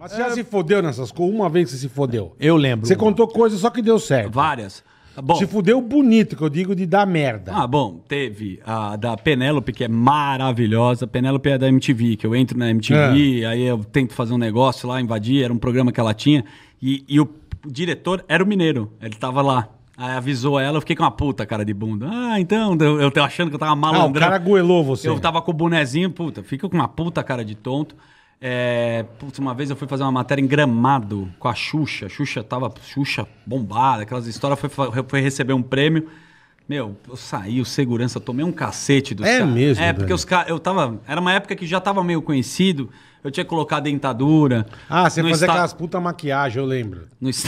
Mas você já se fodeu nessas coisas? Uma vez que você se fodeu. Eu lembro. Você contou coisas só que deu certo. Várias. Bom, se fudeu bonito, que eu digo de dar merda. Ah, bom, teve a da Penélope, que é maravilhosa. Penélope é da MTV, que eu entro na MTV, é. aí eu tento fazer um negócio lá, invadir, era um programa que ela tinha. E, e o diretor era o mineiro, ele tava lá. Aí avisou ela, eu fiquei com uma puta cara de bunda. Ah, então, eu, eu tô achando que eu tava malandrão. Ah, o cara goelou você. Eu tava com o bonezinho, puta, fica com uma puta cara de tonto. É, putz, uma vez eu fui fazer uma matéria em Gramado com a Xuxa. A Xuxa tava Xuxa bombada, aquelas histórias. Foi, foi receber um prêmio. Meu, eu saí, o segurança, tomei um cacete dos caras. É cara. mesmo? É, velho. porque os caras. Eu tava. Era uma época que já tava meio conhecido. Eu tinha colocado dentadura. Ah, você fazia aquelas puta maquiagem, eu lembro. No, est...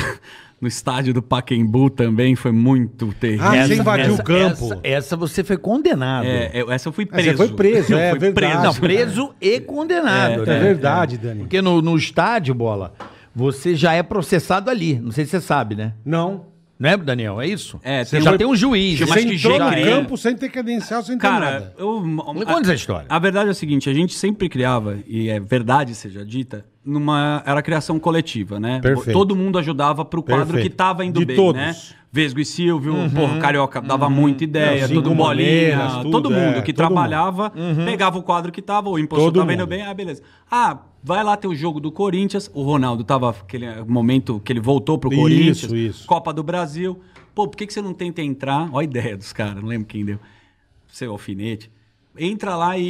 no estádio do Paquembu também foi muito terrível. Ah, você invadiu essa, o campo. Essa, essa, você foi condenado. É, eu, essa eu fui preso. Você foi preso, eu é, fui verdade. Preso. Não, preso é. e condenado. É, né? é verdade, Dani. Porque no, no estádio, bola, você já é processado ali. Não sei se você sabe, né? Não. Não é, Daniel? É isso? É, você tem já um... tem um juiz. Você mas entrou no é. campo sem ter credencial, sem ter Cara, nada. Eu, Me conta essa história. A verdade é o seguinte, a gente sempre criava, e é verdade seja dita, numa era criação coletiva, né? Perfeito. Todo mundo ajudava pro quadro Perfeito. que tava indo De bem, todos. né? Vesgo e Silvio, uhum, porra, Carioca dava uhum, muita ideia, tudo Bolinha, todo mundo é, que todo trabalhava, mundo. Uhum. pegava o quadro que tava, o imposto todo tava indo bem, ah, beleza. Ah, Vai lá ter o jogo do Corinthians. O Ronaldo tava aquele eh, momento que ele voltou pro isso, Corinthians. Isso. Copa do Brasil. Pô, por que, que você não tenta entrar? Olha a ideia dos caras, não lembro quem deu. Seu alfinete. Entra lá e,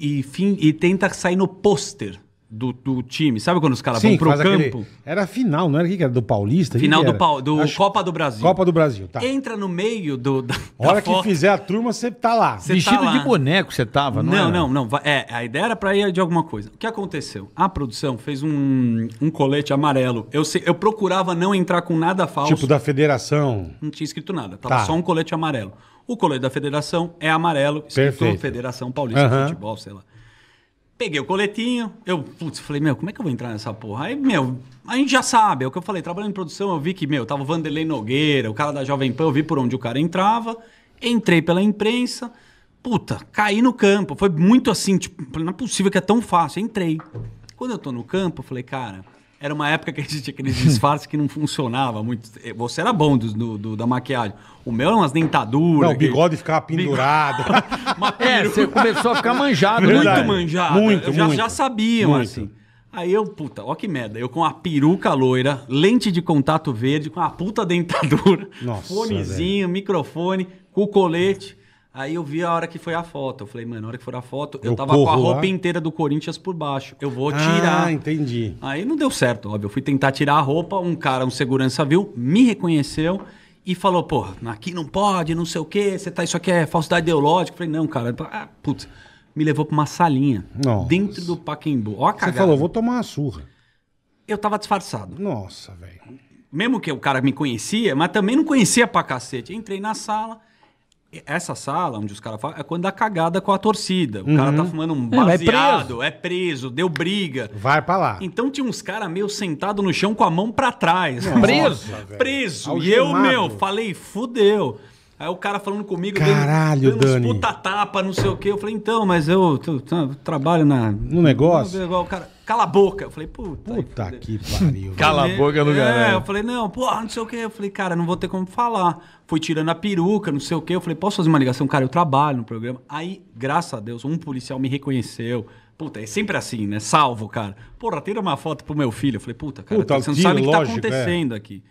e, fim, e tenta sair no pôster do, do, time. Sabe quando os caras vão pro campo? Aquele... Era final, não era? O que era? Do Paulista? Final do, pa... do Acho... Copa do Brasil. Copa do Brasil, tá. Entra no meio do. Da, Hora da que foto. fizer a turma, você tá lá. Cê tá Vestido tá lá. de boneco você tava, não? Não, era? não, não. É, a ideia era pra ir de alguma coisa. O que aconteceu? A produção fez um, um colete amarelo. Eu, se... eu procurava não entrar com nada falso. Tipo da federação. Não tinha escrito nada. Tava tá. só um colete amarelo. O colete da federação é amarelo, escrito Perfeito. Federação Paulista de Futebol, sei lá. Peguei o coletinho, eu putz, falei, meu, como é que eu vou entrar nessa porra? Aí, meu, a gente já sabe, é o que eu falei, trabalhando em produção, eu vi que, meu, tava o Vanderlei Nogueira, o cara da Jovem Pan, eu vi por onde o cara entrava, entrei pela imprensa, puta, caí no campo, foi muito assim, tipo, não é possível que é tão fácil, entrei. Quando eu tô no campo, eu falei, cara, era uma época que a gente tinha aqueles disfarces que não funcionava muito. Eh, você era bom do, do, do da maquiagem. O meu eram umas dentaduras. Não, o bigode que... ficava pendurado. é, você começou a ficar manjado. Né? Verdade. Muito manjado. Muito, já, muito. Já sabiam, muito. assim. Aí eu, puta, ó que merda. Eu com a peruca loira, lente de contato verde, com a puta dentadura, Nossa, fonezinho, velho. microfone, com o colete. Aí eu vi a hora que foi a foto. Eu falei, mano, na hora que for a foto, eu, eu tava com a roupa lá. inteira do Corinthians por baixo. Eu vou ah, tirar. Ah, entendi. Aí não deu certo, óbvio. Eu fui tentar tirar a roupa, um cara, um segurança viu, me reconheceu e falou, pô, aqui não pode, não sei o quê, você tá, isso aqui é falsidade ideológica. Eu falei, não, cara, ah, putz. Me levou pra uma salinha Nossa. dentro do Paquembu. Ó, a Você falou, vou tomar uma surra. Eu tava disfarçado. Nossa, velho. Mesmo que o cara me conhecia, mas também não conhecia pra cacete. Entrei na sala, essa sala onde os caras falam é quando dá cagada com a torcida. O uhum. cara tá fumando um baseado, é, é, preso. é preso. deu briga. Vai pra lá. Então tinha uns caras meio sentado no chão com a mão pra trás. Nossa, preso. Velho. Preso. Algemado. E eu, meu, falei, fudeu. Aí o cara falando comigo, Caralho, dando, dando puta tapa, não sei o quê. Eu falei, então, mas eu, eu trabalho na. No negócio? No negócio. O cara cala a boca. Eu falei, puta. Puta aí, que pariu. cala a boca do é, galera. Eu falei, não, porra, não sei o quê. Eu falei, cara, não vou ter como falar. Fui tirando a peruca, não sei o quê. Eu falei, posso fazer uma ligação? Cara, eu trabalho no programa. Aí, graças a Deus, um policial me reconheceu. Puta, é sempre assim, né? Salvo, cara. Porra, tira uma foto pro meu filho. Eu falei, puta, cara, puta, você não sabe o que tá é. acontecendo é. aqui.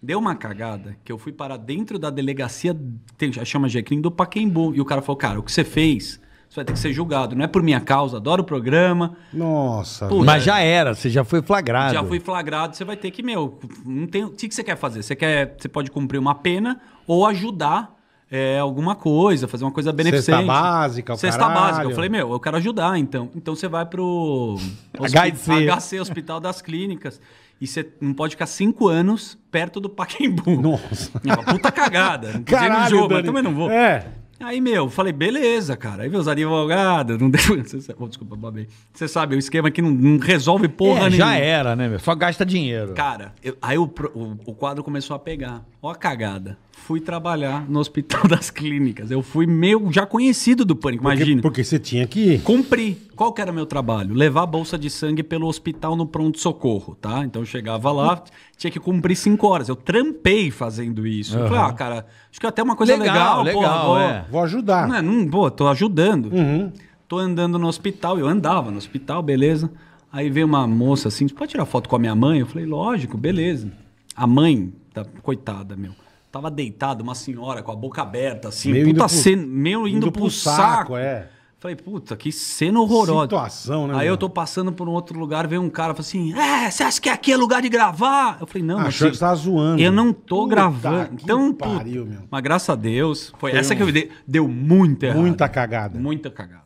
Deu uma cagada que eu fui para dentro da delegacia, tem, chama Jequim, do Paquembu. E o cara falou, cara, o que você fez você vai ter que ser julgado. Não é por minha causa, adoro o programa. Nossa. Pô, mas já era, você já foi flagrado. Já foi flagrado, você vai ter que, meu, não tem, o que, que você quer fazer? Você quer, você pode cumprir uma pena ou ajudar é, alguma coisa, fazer uma coisa beneficente. Cesta básica, o Cesta caralho. básica. Eu falei, meu, eu quero ajudar, então. Então você vai pro HC. HC, Hospital das Clínicas. E você não pode ficar cinco anos perto do Paquembu. Nossa. É uma puta cagada. Não caralho, jogo, Dani. também não vou. É. Aí, meu, falei, beleza, cara. Aí veio advogados, não deu. desculpa, babei. Você sabe, o esquema aqui não, não resolve porra é, nenhuma. Já era, né, meu? Só gasta dinheiro. Cara, eu, aí o, o, o, quadro começou a pegar. Ó a cagada. Fui trabalhar no Hospital das Clínicas. Eu fui meio já conhecido do pânico, imagina. Porque você tinha que. Cumprir. Qual que era meu trabalho? Levar a bolsa de sangue pelo hospital no pronto-socorro, tá? Então eu chegava lá, tinha que cumprir cinco horas. Eu trampei fazendo isso. Uhum. Claro, ah, cara, acho que é até uma coisa legal, legal, legal é. Vou ajudar. Não, é, não pô, tô ajudando. Uhum. Tô andando no hospital, eu andava no hospital, beleza. Aí veio uma moça assim, você pode tirar foto com a minha mãe? Eu falei, lógico, beleza. A mãe, tá, coitada, meu. Tava deitada, uma senhora com a boca aberta, assim, meio puta indo pro, cena, meio indo, indo pro, pro saco. saco é. Falei, puta, que cena horrorosa. Situação, né? Aí mano? eu tô passando por um outro lugar, vem um cara e fala assim: É, você acha que aqui é lugar de gravar? Eu falei, não, ah, mas. que você zoando. Eu não tô puta, gravando. Então, pariu, puta. meu. Mas graças a Deus, foi, essa um... que eu vi. Deu muita errado. Muita cagada. Muita cagada.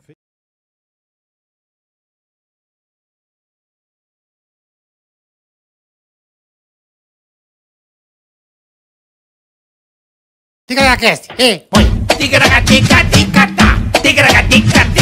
Tica na cast, ei, põe. Tica na tica, tica, tá. tigre, gatica,